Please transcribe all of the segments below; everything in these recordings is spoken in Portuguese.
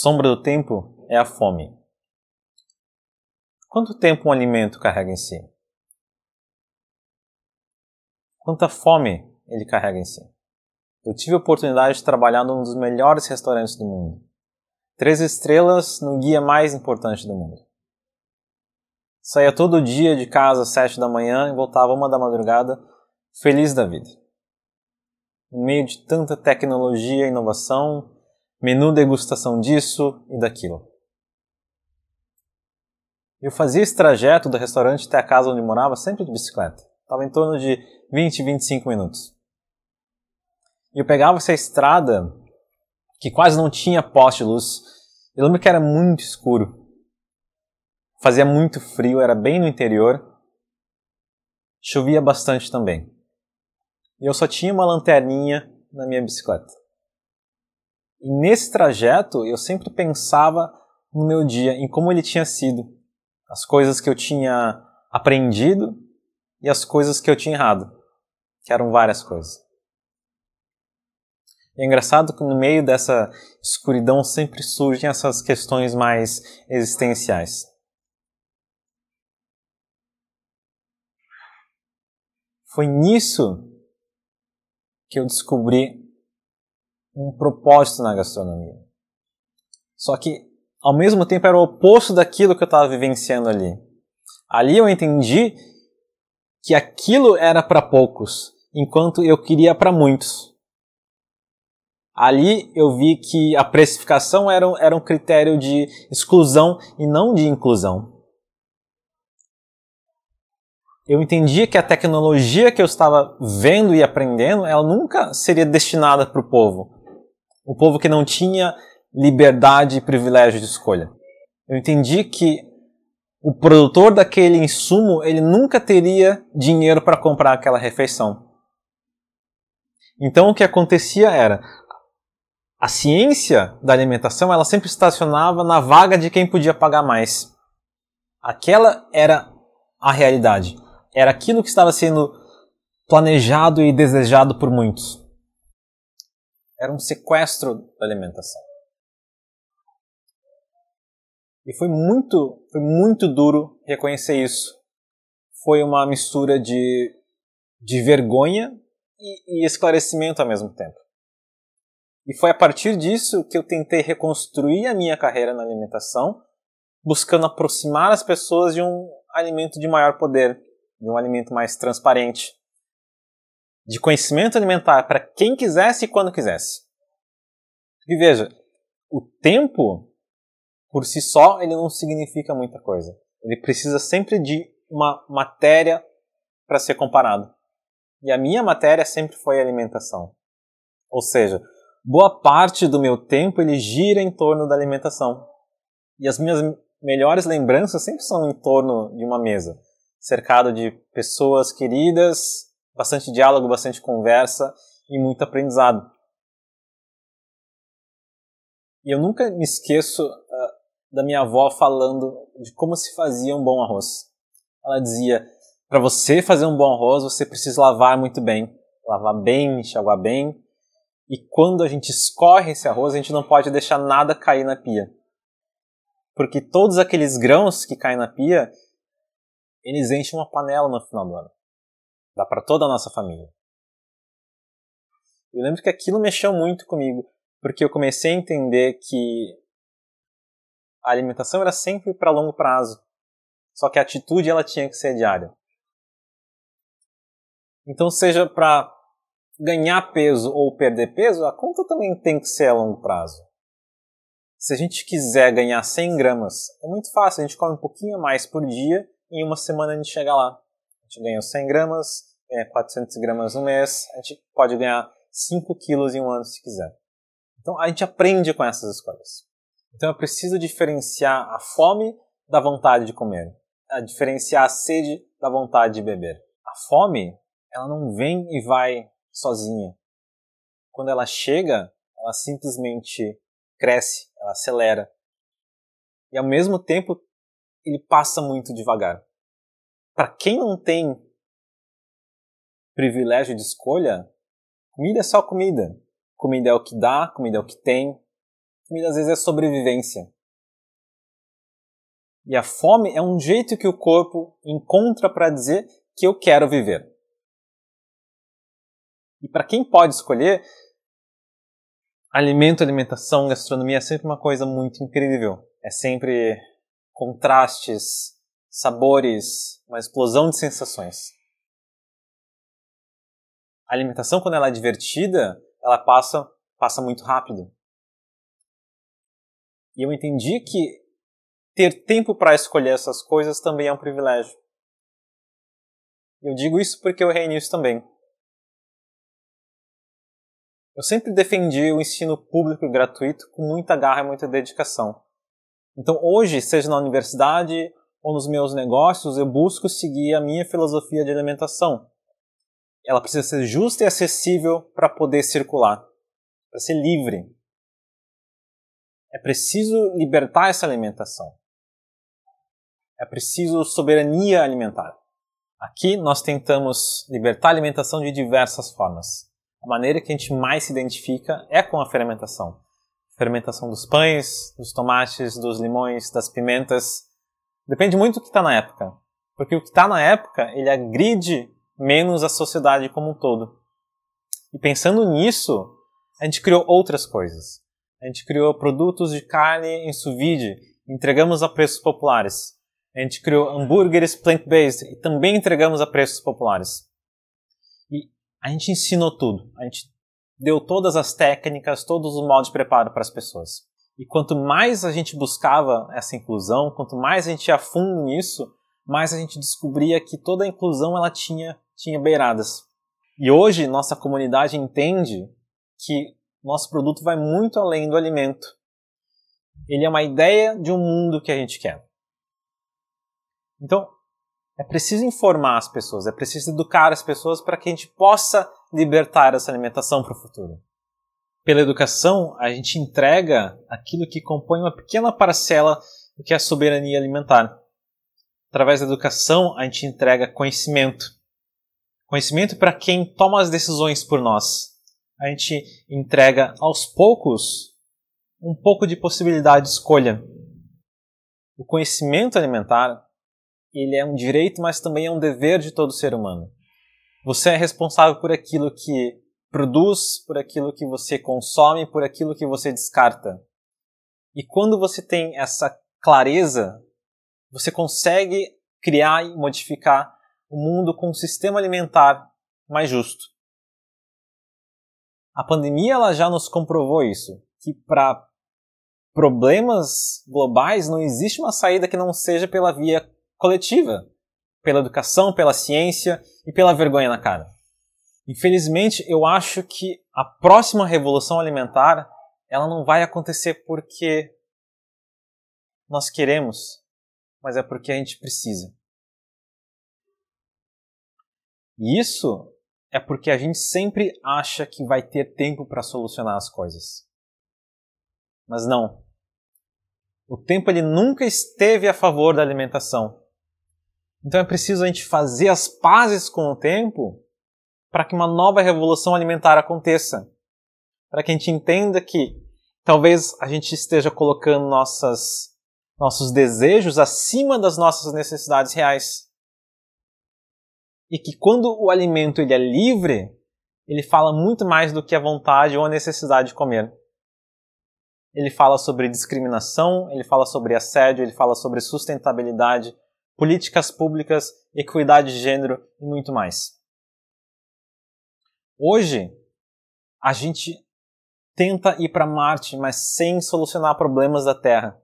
sombra do tempo é a fome. Quanto tempo um alimento carrega em si? Quanta fome ele carrega em si? Eu tive a oportunidade de trabalhar num dos melhores restaurantes do mundo. Três estrelas no guia mais importante do mundo. Saía todo dia de casa às sete da manhã e voltava uma da madrugada, feliz da vida. No meio de tanta tecnologia e inovação, menu degustação disso e daquilo. Eu fazia esse trajeto do restaurante até a casa onde morava sempre de bicicleta. Estava em torno de 20, 25 minutos. E eu pegava essa estrada que quase não tinha poste de luz. Eu lembro que era muito escuro. Fazia muito frio, era bem no interior. Chovia bastante também. E eu só tinha uma lanterninha na minha bicicleta. E nesse trajeto eu sempre pensava no meu dia, em como ele tinha sido, as coisas que eu tinha aprendido e as coisas que eu tinha errado, que eram várias coisas. é engraçado que no meio dessa escuridão sempre surgem essas questões mais existenciais. Foi nisso que eu descobri um propósito na gastronomia. Só que, ao mesmo tempo, era o oposto daquilo que eu estava vivenciando ali. Ali eu entendi que aquilo era para poucos, enquanto eu queria para muitos. Ali eu vi que a precificação era, era um critério de exclusão e não de inclusão. Eu entendia que a tecnologia que eu estava vendo e aprendendo, ela nunca seria destinada para o povo, o povo que não tinha liberdade e privilégio de escolha. Eu entendi que o produtor daquele insumo ele nunca teria dinheiro para comprar aquela refeição. Então o que acontecia era a ciência da alimentação ela sempre estacionava na vaga de quem podia pagar mais. Aquela era a realidade. Era aquilo que estava sendo planejado e desejado por muitos era um sequestro da alimentação. E foi muito, foi muito duro reconhecer isso. Foi uma mistura de, de vergonha e, e esclarecimento ao mesmo tempo. E foi a partir disso que eu tentei reconstruir a minha carreira na alimentação, buscando aproximar as pessoas de um alimento de maior poder, de um alimento mais transparente de conhecimento alimentar para quem quisesse e quando quisesse. E veja, o tempo por si só ele não significa muita coisa. Ele precisa sempre de uma matéria para ser comparado. E a minha matéria sempre foi alimentação. Ou seja, boa parte do meu tempo ele gira em torno da alimentação. E as minhas melhores lembranças sempre são em torno de uma mesa, cercado de pessoas queridas, bastante diálogo, bastante conversa e muito aprendizado. E eu nunca me esqueço uh, da minha avó falando de como se fazia um bom arroz. Ela dizia: para você fazer um bom arroz, você precisa lavar muito bem, lavar bem, enxaguar bem. E quando a gente escorre esse arroz, a gente não pode deixar nada cair na pia. Porque todos aqueles grãos que caem na pia, eles enchem uma panela no final do ano. Dá para toda a nossa família. Eu lembro que aquilo mexeu muito comigo, porque eu comecei a entender que a alimentação era sempre para longo prazo. Só que a atitude ela tinha que ser diária. Então, seja para ganhar peso ou perder peso, a conta também tem que ser a longo prazo. Se a gente quiser ganhar 100 gramas, é muito fácil, a gente come um pouquinho mais por dia e em uma semana a gente chega lá gente ganhou 100 gramas, ganha é, 400 gramas no mês, a gente pode ganhar 5 quilos em um ano se quiser. Então a gente aprende com essas escolhas. Então eu preciso diferenciar a fome da vontade de comer, a diferenciar a sede da vontade de beber. A fome, ela não vem e vai sozinha. Quando ela chega, ela simplesmente cresce, ela acelera. E ao mesmo tempo, ele passa muito devagar para quem não tem privilégio de escolha, comida é só comida. Comida é o que dá, comida é o que tem. Comida às vezes é sobrevivência. E a fome é um jeito que o corpo encontra para dizer que eu quero viver. E para quem pode escolher, alimento, alimentação, gastronomia é sempre uma coisa muito incrível. É sempre contrastes sabores, uma explosão de sensações. A alimentação, quando ela é divertida, ela passa, passa muito rápido. E eu entendi que ter tempo para escolher essas coisas também é um privilégio. Eu digo isso porque eu reinicio também. Eu sempre defendi o ensino público e gratuito com muita garra e muita dedicação. Então hoje, seja na universidade, ou nos meus negócios, eu busco seguir a minha filosofia de alimentação. Ela precisa ser justa e acessível para poder circular, para ser livre. É preciso libertar essa alimentação. É preciso soberania alimentar. Aqui nós tentamos libertar a alimentação de diversas formas. A maneira que a gente mais se identifica é com a fermentação. Fermentação dos pães, dos tomates, dos limões, das pimentas, Depende muito do que está na época. Porque o que está na época, ele agride menos a sociedade como um todo. E pensando nisso, a gente criou outras coisas. A gente criou produtos de carne em suvide, entregamos a preços populares. A gente criou hambúrgueres plant-based e também entregamos a preços populares. E a gente ensinou tudo. A gente deu todas as técnicas, todos os modos de preparo para as pessoas. E quanto mais a gente buscava essa inclusão, quanto mais a gente ia fundo nisso, mais a gente descobria que toda a inclusão ela tinha, tinha beiradas. E hoje nossa comunidade entende que nosso produto vai muito além do alimento. Ele é uma ideia de um mundo que a gente quer. Então, é preciso informar as pessoas, é preciso educar as pessoas para que a gente possa libertar essa alimentação para o futuro pela educação, a gente entrega aquilo que compõe uma pequena parcela do que é a soberania alimentar. Através da educação, a gente entrega conhecimento. Conhecimento para quem toma as decisões por nós. A gente entrega aos poucos um pouco de possibilidade de escolha. O conhecimento alimentar, ele é um direito, mas também é um dever de todo ser humano. Você é responsável por aquilo que produz, por aquilo que você consome, por aquilo que você descarta. E quando você tem essa clareza, você consegue criar e modificar o mundo com um sistema alimentar mais justo. A pandemia ela já nos comprovou isso, que para problemas globais não existe uma saída que não seja pela via coletiva, pela educação, pela ciência e pela vergonha na cara. Infelizmente, eu acho que a próxima revolução alimentar ela não vai acontecer porque nós queremos, mas é porque a gente precisa. E isso é porque a gente sempre acha que vai ter tempo para solucionar as coisas. Mas não. O tempo ele nunca esteve a favor da alimentação. Então é preciso a gente fazer as pazes com o tempo para que uma nova revolução alimentar aconteça. Para que a gente entenda que talvez a gente esteja colocando nossas, nossos desejos acima das nossas necessidades reais. E que quando o alimento ele é livre, ele fala muito mais do que a vontade ou a necessidade de comer. Ele fala sobre discriminação, ele fala sobre assédio, ele fala sobre sustentabilidade, políticas públicas, equidade de gênero e muito mais. Hoje, a gente tenta ir para Marte, mas sem solucionar problemas da Terra.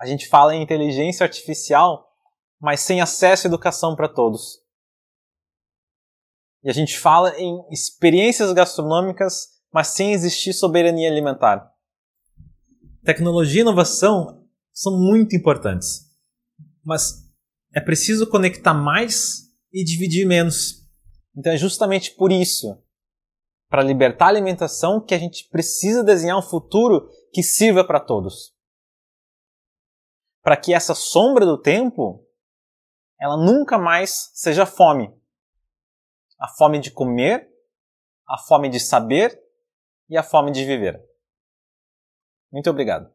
A gente fala em inteligência artificial, mas sem acesso à educação para todos. E a gente fala em experiências gastronômicas, mas sem existir soberania alimentar. Tecnologia e inovação são muito importantes, mas é preciso conectar mais e dividir menos. Então é justamente por isso, para libertar a alimentação, que a gente precisa desenhar um futuro que sirva para todos. Para que essa sombra do tempo, ela nunca mais seja fome. A fome de comer, a fome de saber e a fome de viver. Muito obrigado.